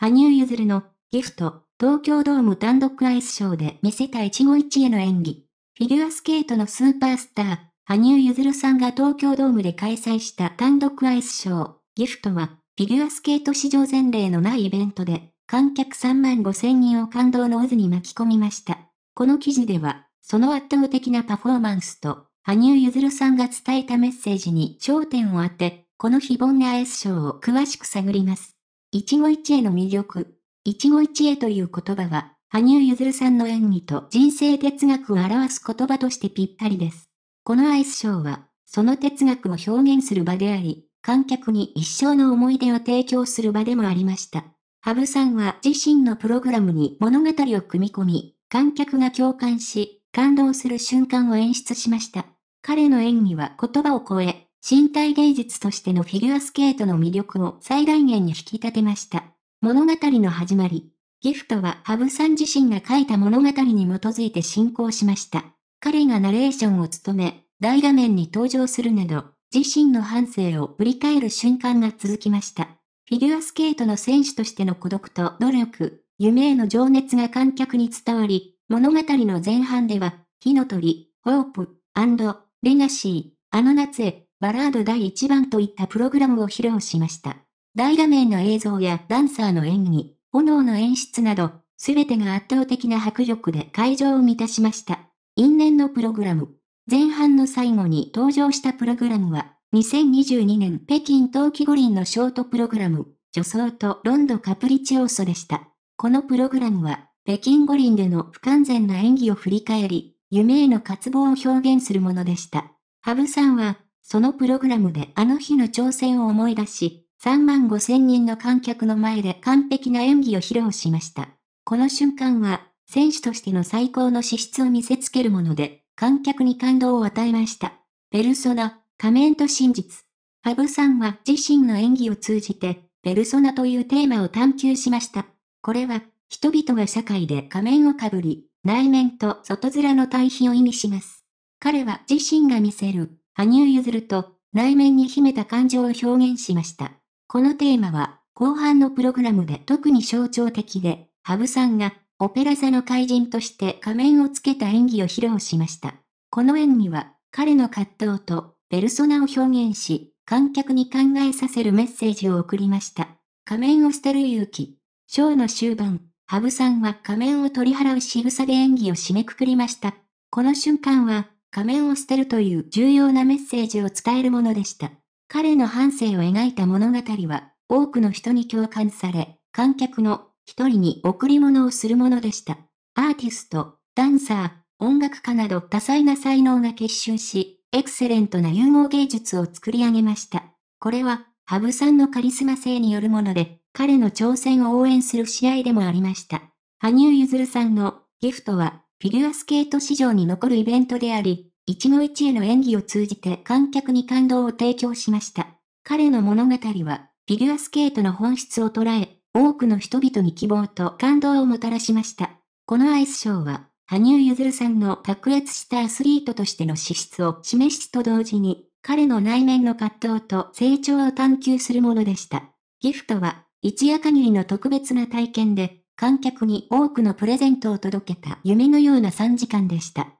羽生結弦のギフト、東京ドーム単独アイスショーで見せた一期一会の演技。フィギュアスケートのスーパースター、羽生結弦さんが東京ドームで開催した単独アイスショー、ギフトは、フィギュアスケート史上前例のないイベントで、観客3万5千人を感動の渦に巻き込みました。この記事では、その圧倒的なパフォーマンスと、羽生結弦さんが伝えたメッセージに焦点を当て、この非凡なアイスショーを詳しく探ります。一期一会の魅力。一期一会という言葉は、羽生結弦さんの演技と人生哲学を表す言葉としてぴったりです。このアイスショーは、その哲学を表現する場であり、観客に一生の思い出を提供する場でもありました。羽生さんは自身のプログラムに物語を組み込み、観客が共感し、感動する瞬間を演出しました。彼の演技は言葉を超え、身体芸術としてのフィギュアスケートの魅力を最大限に引き立てました。物語の始まり。ギフトは羽生さん自身が書いた物語に基づいて進行しました。彼がナレーションを務め、大画面に登場するなど、自身の反省を振り返る瞬間が続きました。フィギュアスケートの選手としての孤独と努力、夢への情熱が観客に伝わり、物語の前半では、火の鳥、ホープ、レガシー、あの夏へ、バラード第1番といったプログラムを披露しました。大画面の映像やダンサーの演技、炎の演出など、すべてが圧倒的な迫力で会場を満たしました。因縁のプログラム。前半の最後に登場したプログラムは、2022年北京冬季五輪のショートプログラム、女装とロンドカプリチオーソでした。このプログラムは、北京五輪での不完全な演技を振り返り、夢への渇望を表現するものでした。ハブさんは、そのプログラムであの日の挑戦を思い出し、3万5千人の観客の前で完璧な演技を披露しました。この瞬間は、選手としての最高の資質を見せつけるもので、観客に感動を与えました。ペルソナ、仮面と真実。ハブさんは自身の演技を通じて、ペルソナというテーマを探求しました。これは、人々が社会で仮面をかぶり、内面と外面の対比を意味します。彼は自身が見せる羽生結弦と内面に秘めた感情を表現しました。このテーマは後半のプログラムで特に象徴的で、羽生さんがオペラ座の怪人として仮面をつけた演技を披露しました。この演技は彼の葛藤とペルソナを表現し、観客に考えさせるメッセージを送りました。仮面を捨てる勇気。ショーの終盤、羽生さんは仮面を取り払う仕草で演技を締めくくりました。この瞬間は、仮面を捨てるという重要なメッセージを伝えるものでした。彼の半生を描いた物語は、多くの人に共感され、観客の一人に贈り物をするものでした。アーティスト、ダンサー、音楽家など多彩な才能が結集し、エクセレントな融合芸術を作り上げました。これは、ハブさんのカリスマ性によるもので、彼の挑戦を応援する試合でもありました。羽生結弦さんのギフトは、フィギュアスケート史上に残るイベントであり、一期一会の演技を通じて観客に感動を提供しました。彼の物語は、フィギュアスケートの本質を捉え、多くの人々に希望と感動をもたらしました。このアイスショーは、羽生結弦さんの卓越したアスリートとしての資質を示しと同時に、彼の内面の葛藤と成長を探求するものでした。ギフトは、一夜限りの特別な体験で、観客に多くのプレゼントを届けた夢のような3時間でした。